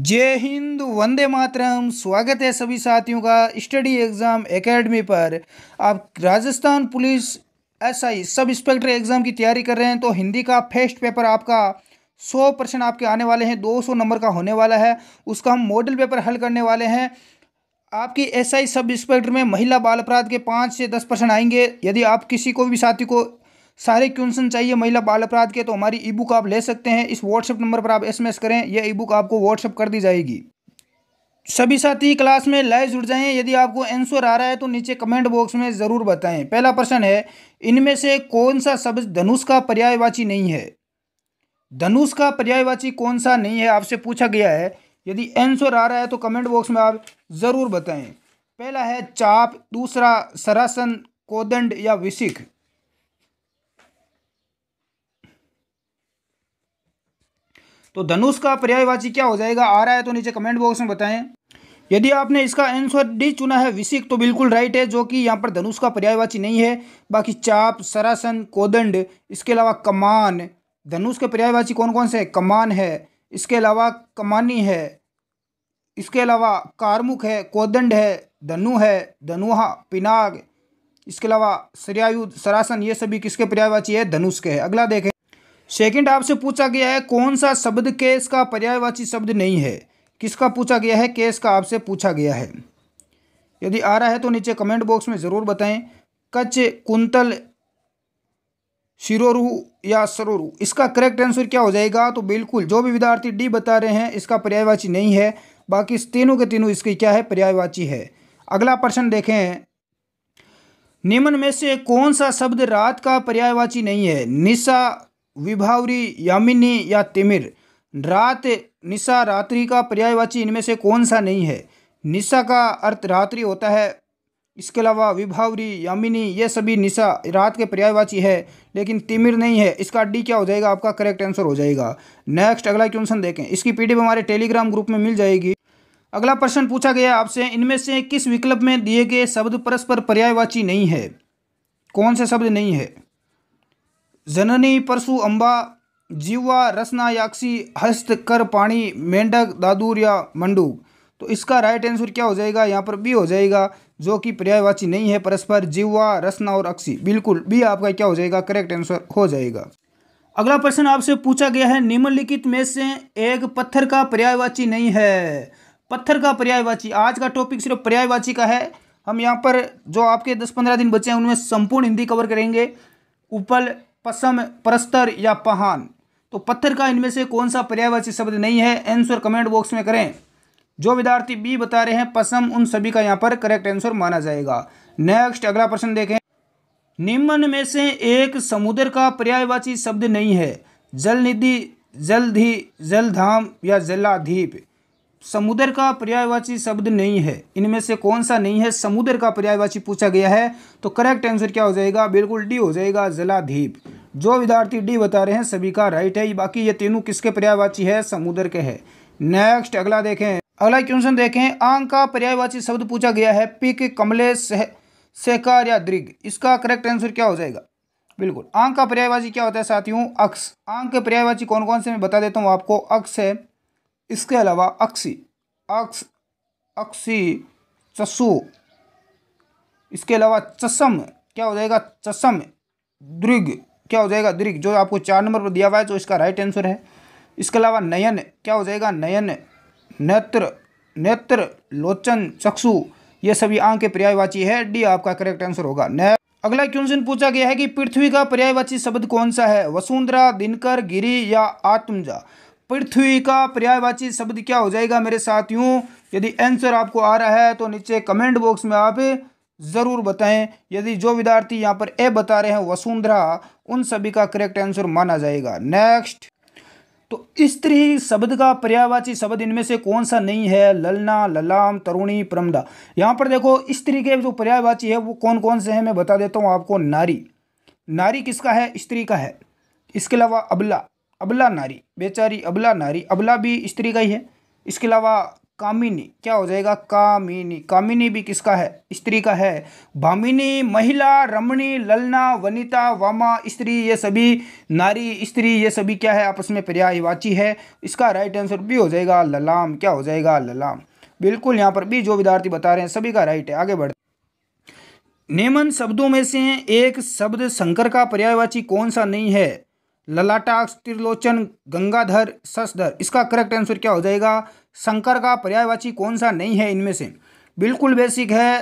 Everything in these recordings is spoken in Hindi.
जय हिंद वंदे मातरम स्वागत है सभी साथियों का स्टडी एग्ज़ाम एकेडमी पर आप Rajasthan police SI sub inspector exam की तैयारी कर रहे हैं तो हिंदी का फर्स्ट पेपर आपका 100 परसेंट आपके आने वाले हैं 200 नंबर का होने वाला है उसका हम मॉडल पेपर हल करने वाले हैं आपकी एसआई सब इंस्पेक्टर में महिला बाल अपराध के पाँच से दस परसेंट आएंगे यदि आप किसी को भी साथी को सारे क्वेश्चन चाहिए महिला बाल अपराध के तो हमारी ई बुक आप ले सकते हैं इस व्हाट्सएप नंबर पर आप एसएमएस करें यह ई बुक आपको व्हाट्सएप कर दी जाएगी सभी साथी क्लास में लाइव जुड़ जाएं यदि आपको आंसर आ रहा है तो नीचे कमेंट बॉक्स में ज़रूर बताएं पहला प्रश्न है इनमें से कौन सा शब्द धनुष का पर्यायवाची नहीं है धनुष का पर्यायवाची कौन सा नहीं है आपसे पूछा गया है यदि आंसर आ रहा है तो कमेंट बॉक्स में आप ज़रूर बताएं पहला है चाप दूसरा सरासन कोदंड या विशिख तो धनुष का पर्यायवाची क्या हो जाएगा आ रहा है तो नीचे कमेंट बॉक्स में बताएं यदि आपने इसका आंसर डी चुना है विशिक तो बिल्कुल राइट है जो कि यहाँ पर धनुष का पर्यायवाची नहीं है बाकी चाप सरासन कोदंड इसके अलावा कमान धनुष के पर्यायवाची कौन कौन से है कमान है इसके अलावा कमानी है इसके अलावा कारमुख है कोदंड है धनु है धनुहा पिनाग इसके अलावा सरयायु सरासन ये सभी किसके पर्यायवाची है धनुष के है अगला देखें सेकंड आपसे पूछा गया है कौन सा शब्द केस का पर्यायवाची शब्द नहीं है किसका पूछा गया है केस का आपसे पूछा गया है यदि आ रहा है तो नीचे कमेंट बॉक्स में ज़रूर बताएं कच कुंतल शिरोरु या सरोरु इसका करेक्ट आंसर क्या हो जाएगा तो बिल्कुल जो भी विद्यार्थी डी बता रहे हैं इसका पर्यायवाची नहीं है बाकी तीनों के तीनों इसकी क्या है पर्यायवाची है अगला प्रश्न देखें निम्न में से कौन सा शब्द रात का पर्यायवाची नहीं है निशा विभावरी यामिनी या तिमिर रात निशा रात्रि का पर्यायवाची इनमें से कौन सा नहीं है निशा का अर्थ रात्रि होता है इसके अलावा विभावरी यामिनी ये सभी निशा रात के पर्यायवाची है लेकिन तिमिर नहीं है इसका डी क्या हो जाएगा आपका करेक्ट आंसर हो जाएगा नेक्स्ट अगला क्वेश्चन देखें इसकी पी हमारे टेलीग्राम ग्रुप में मिल जाएगी अगला प्रश्न पूछा गया आपसे इनमें से किस विकल्प में दिए गए शब्द परस्पर पर्यायवाची नहीं है कौन से शब्द नहीं है जननी परशु अम्बा जीवा रसना याक्षी हस्त कर पाणी मेंढक दादूर या मंडूक तो इसका राइट आंसर क्या हो जाएगा यहाँ पर बी हो जाएगा जो कि पर्यायवाची नहीं है परस्पर जीवा रसना और अक्षी बिल्कुल बी आपका क्या हो जाएगा करेक्ट आंसर हो जाएगा अगला प्रश्न आपसे पूछा गया है निम्नलिखित में से एक पत्थर का पर्यायवाची नहीं है पत्थर का पर्यायवाची आज का टॉपिक सिर्फ पर्यायवाची का है हम यहाँ पर जो आपके दस पंद्रह दिन बचे हैं उनमें संपूर्ण हिंदी कवर करेंगे उपल पसम परस्तर या पहान तो पत्थर का इनमें से कौन सा पर्यायवाची शब्द नहीं है आंसर कमेंट बॉक्स में करें जो विद्यार्थी बी बता रहे हैं पसम उन सभी का यहाँ पर करेक्ट आंसर माना जाएगा नेक्स्ट अगला प्रश्न देखें निम्न में से एक समुद्र का पर्यायवाची शब्द नहीं है जलनिधि जलधि जलधाम या जलाधीप समुद्र का पर्यायवाची शब्द नहीं है इनमें से कौन सा नहीं है समुद्र का पर्यायवाची पूछा गया है तो करेक्ट आंसर क्या हो जाएगा बिल्कुल डी हो जाएगा जलाधीप जो विद्यार्थी डी बता रहे हैं सभी का राइट है बाकी ये तीनों किसके पर्यायवाची है समुद्र के है नेक्स्ट अगला देखें अगला क्वेश्चन देखें आंग का पर्यायवाची शब्द पूछा गया है पिक कमले सहकार या दृग इसका करेक्ट आंसर क्या हो जाएगा बिल्कुल आंग का पर्यायवाची क्या होता है साथियों अक्ष आंग के पर्यायवाची कौन कौन से मैं बता देता हूँ आपको अक्स है इसके अलावा अक्सी अक्स अक्सी चसु इसके अलावा चसम क्या हो जाएगा चसम दृग क्या हो जाएगा दृग जो आपको चार नंबर पर दिया हुआ है जो तो इसका राइट आंसर है इसके अलावा नयन क्या हो जाएगा नयन नेत्र नेत्र लोचन चक्षु ये सभी आंख के पर्यायवाची है डी आपका करेक्ट आंसर होगा ने अगला क्वेश्चन पूछा गया है कि पृथ्वी का पर्यायवाची शब्द कौन सा है वसुंधरा दिनकर गिरी या आत्मजा पृथ्वी का पर्यायवाची शब्द क्या हो जाएगा मेरे साथियों यदि आंसर आपको आ रहा है तो नीचे कमेंट बॉक्स में आप ज़रूर बताएं यदि जो विद्यार्थी यहाँ पर ए बता रहे हैं वसुंधरा उन सभी का करेक्ट आंसर माना जाएगा नेक्स्ट तो स्त्री शब्द का पर्यावाची शब्द इनमें से कौन सा नहीं है ललना ललाम तरुणी प्रमदा यहाँ पर देखो स्त्री के जो पर्यायवाची है वो कौन कौन से हैं मैं बता देता हूँ आपको नारी नारी किसका है स्त्री का है इसके अलावा अबला अबला नारी बेचारी अबला नारी अबला भी स्त्री का ही है इसके अलावा कामिनी क्या हो जाएगा कामिनी कामिनी भी किसका है स्त्री का है भामिनी महिला रमणी ललना वनिता वामा स्त्री ये सभी नारी स्त्री ये सभी क्या है आपस में पर्यायवाची है इसका राइट आंसर भी हो जाएगा ललाम क्या हो जाएगा ललाम बिल्कुल यहाँ पर भी जो विद्यार्थी बता रहे हैं सभी का राइट है आगे बढ़ नेमन शब्दों में से एक शब्द संकर का पर्यायवाची कौन सा नहीं है ललाटाक्ष त्रिलोचन गंगाधर ससधर इसका करेक्ट आंसर क्या हो जाएगा शंकर का पर्यायवाची कौन सा नहीं है इनमें से बिल्कुल बेसिक है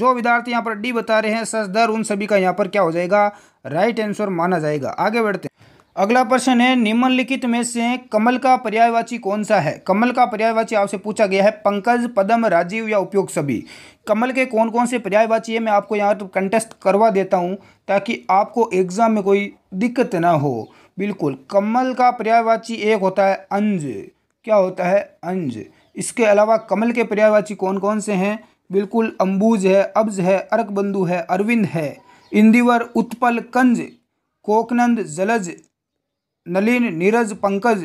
जो विद्यार्थी यहाँ पर डी बता रहे हैं ससधर उन सभी का यहाँ पर क्या हो जाएगा राइट आंसर माना जाएगा आगे बढ़ते हैं अगला प्रश्न है निम्नलिखित में से कमल का पर्यायवाची कौन सा है कमल का पर्यायवाची आपसे पूछा गया है पंकज पदम राजीव या उपयोग सभी कमल के कौन कौन से पर्यायवाची है मैं आपको यहाँ तो कंटेस्ट करवा देता हूँ ताकि आपको एग्जाम में कोई दिक्कत ना हो बिल्कुल कमल का पर्यायवाची एक होता है अंज क्या होता है अंज इसके अलावा कमल के पर्यायवाची कौन कौन से हैं बिल्कुल अंबूज है अब्ज है अर्क है अरविंद है इंदिवर उत्पल कंज कोकनंद जलज नलिन नीरज पंकज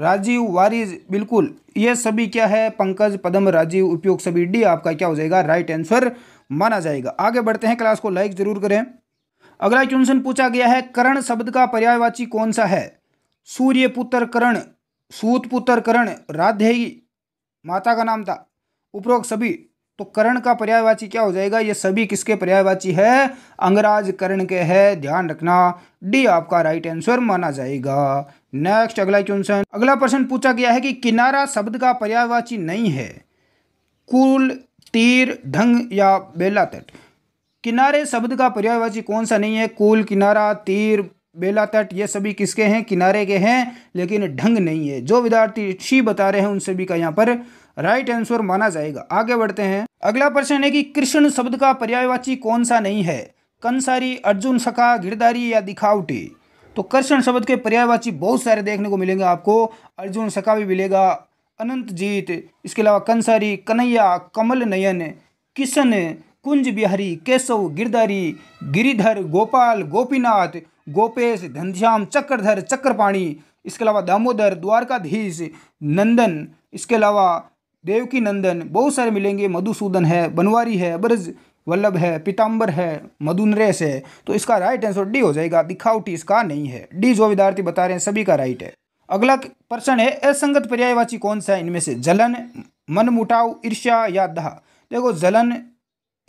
राजीव वारिज बिल्कुल ये सभी क्या है पंकज पदम राजीव उपयोग सभी डी आपका क्या हो जाएगा राइट आंसर माना जाएगा आगे बढ़ते हैं क्लास को लाइक जरूर करें अगला क्वेश्चन पूछा गया है करण शब्द का पर्यायवाची कौन सा है सूर्य पुत्र करण सूत पुत्र करण राधेय माता का नाम था उपरोक्त सभी तो करण का पर्यायवाची क्या हो जाएगा ये सभी किसके पर्यायवाची है अंगराज करण के है ध्यान रखना डी आपका राइट आंसर माना जाएगा नेक्स्ट अगला क्वेश्चन अगला प्रश्न पूछा गया है कि किनारा शब्द का पर्यायवाची नहीं है कुल तीर ढंग या बेला तट किनारे शब्द का पर्यायवाची कौन सा नहीं है कुल किनारा तीर बेला तट ये सभी किसके हैं किनारे के हैं लेकिन ढंग नहीं है जो विद्यार्थी सी बता रहे हैं उन सभी का यहाँ पर राइट आंसर माना जाएगा आगे बढ़ते हैं अगला प्रश्न है कि कृष्ण शब्द का पर्यायवाची कौन सा नहीं है कंसारी अर्जुन सखा गिरदारी या दिखावटी तो कृष्ण शब्द के पर्यायवाची बहुत सारे देखने को मिलेंगे आपको अर्जुन सखा भी मिलेगा अनंत जीत इसके अलावा कंसारी कन्हैया कमल नयन किशन कुंज बिहारी केशव गिरधारी गिरिधर गोपाल गोपीनाथ गोपेश धनश्याम चक्रधर चक्रपाणी इसके अलावा दामोदर द्वारकाधीश नंदन इसके अलावा देवकी नंदन बहुत सारे मिलेंगे मधुसूदन है बनवारी है ब्रज वल्लभ है पीताम्बर है मधुनरेस है तो इसका राइट आंसर डी हो जाएगा दिखावटी इसका नहीं है डी जो विद्यार्थी बता रहे हैं सभी का राइट है अगला प्रश्न है असंगत पर्यायवाची कौन सा है इनमें से जलन मन मुटाव ईर्ष्या या दाह देखो जलन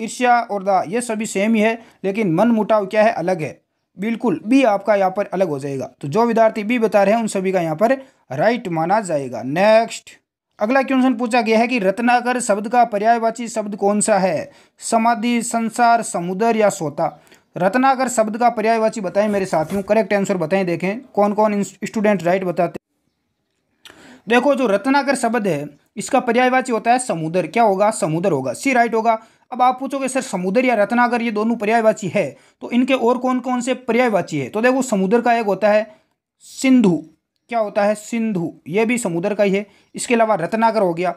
ईर्ष्या और दाह ये सभी सेम ही है लेकिन मन मुटाव क्या है अलग है बिल्कुल बी आपका यहाँ पर अलग हो जाएगा तो जो विद्यार्थी बी बता रहे हैं उन सभी का यहाँ पर राइट माना जाएगा नेक्स्ट अगला क्वेश्चन पूछा गया है कि रत्नाकर शब्द का पर्यायवाची शब्द कौन सा है समाधि संसार समुद्र या सोता रत्नाकर शब्द का पर्यायवाची बताएं मेरे साथियों करेक्ट आंसर बताएं देखें कौन कौन स्टूडेंट राइट बताते देखो जो रत्नाकर शब्द है इसका पर्यायवाची होता है समुद्र क्या होगा समुद्र होगा सी राइट होगा अब आप पूछोगे सर समुद्र या रत्नागर ये दोनों पर्यायवाची है तो इनके और कौन कौन से पर्यायवाची है तो देखो समुद्र का एक होता है सिंधु क्या होता है सिंधु ये भी समुद्र का ही है इसके अलावा रत्नागर हो गया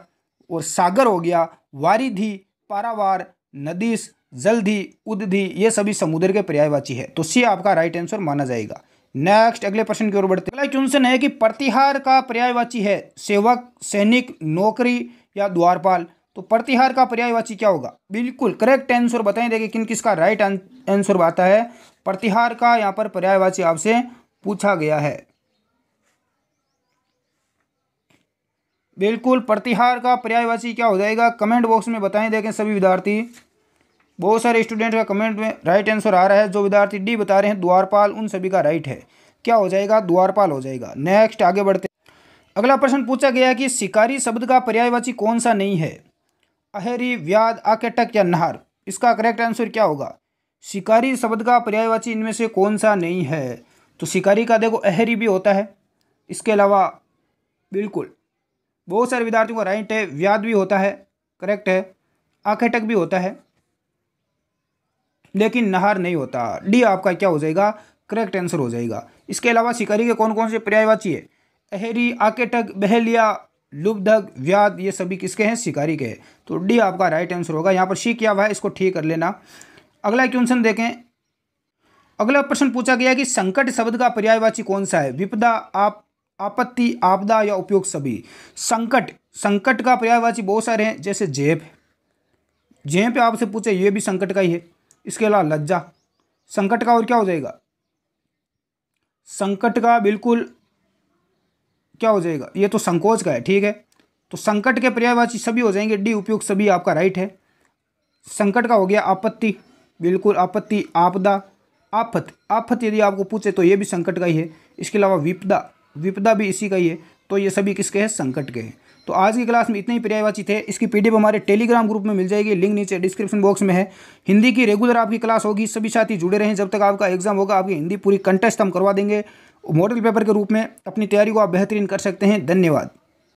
और सागर हो गया वारिधि पारावार नदीस जलधि उदधि ये सभी समुद्र के पर्यायवाची है तो सी आपका राइट आंसर माना जाएगा नेक्स्ट अगले प्रश्न की ओर बढ़ते अगला क्वेश्चन है कि प्रतिहार का पर्यायवाची है सेवक सैनिक नौकरी या द्वारपाल तो प्रतिहार का पर्यायवाची क्या होगा बिल्कुल करेक्ट आंसर बताएं देखिए किन किसका राइट आंसर आता है प्रतिहार का यहाँ पर पर्यायवाची आपसे पूछा गया है बिल्कुल प्रतिहार का पर्यायवाची क्या हो जाएगा कमेंट बॉक्स में बताएं देखें सभी विद्यार्थी बहुत सारे स्टूडेंट का कमेंट में राइट आंसर आ रहा है जो विद्यार्थी डी बता रहे हैं द्वारपाल उन सभी का राइट है क्या हो जाएगा द्वारपाल हो जाएगा नेक्स्ट आगे बढ़ते अगला प्रश्न पूछा गया कि शिकारी शब्द का पर्यायवाची कौन सा नहीं है अहेरी व्याध आकेटक या नहर इसका करेक्ट आंसर क्या होगा शिकारी शब्द का पर्यायवाची इनमें से कौन सा नहीं है तो शिकारी का देखो अहरी भी होता है इसके अलावा बिल्कुल बहुत सारे विद्यार्थियों का राइट है व्याध भी होता है करेक्ट है आखेटक भी होता है लेकिन नहार नहीं होता डी आपका क्या हो जाएगा करेक्ट आंसर हो जाएगा इसके अलावा शिकारी के कौन कौन से पर्यायवाची है अहेरी आकेटक बहलिया लुब्धक व्याध ये सभी किसके हैं शिकारी के है तो डी आपका राइट आंसर होगा यहाँ पर सी क्या हुआ है इसको ठीक कर लेना अगला क्वेश्चन देखें अगला प्रश्न पूछा गया कि संकट शब्द का पर्यायवाची कौन सा है विपदा आप आपत्ति आपदा या उपयोग सभी संकट संकट का पर्यायवाची बहुत सारे हैं जैसे जेब जेब पे आपसे पूछे ये भी संकट का ही है इसके अलावा लज्जा संकट का और क्या हो जाएगा संकट का बिल्कुल क्या हो जाएगा ये तो संकोच का है ठीक है तो संकट के पर्यायवाची सभी हो जाएंगे डी उपयोग सभी आपका राइट है संकट का हो गया आपत्ति बिल्कुल आपत्ति आपदा आफत आफत यदि आपको पूछे तो ये भी संकट का ही है इसके अलावा विपदा विपदा भी इसी का ही है तो ये सभी किसके हैं संकट के हैं तो आज की क्लास में इतने ही पर्यायवाची थे इसकी पीडीएफ हमारे टेलीग्राम ग्रुप में मिल जाएगी लिंक नीचे डिस्क्रिप्शन बॉक्स में है हिंदी की रेगुलर आपकी क्लास होगी सभी साथी जुड़े रहें जब तक आपका एग्जाम होगा आपकी हिंदी पूरी कंटेस्ट हम करवा देंगे मॉडल पेपर के रूप में अपनी तैयारी को आप बेहतरीन कर सकते हैं धन्यवाद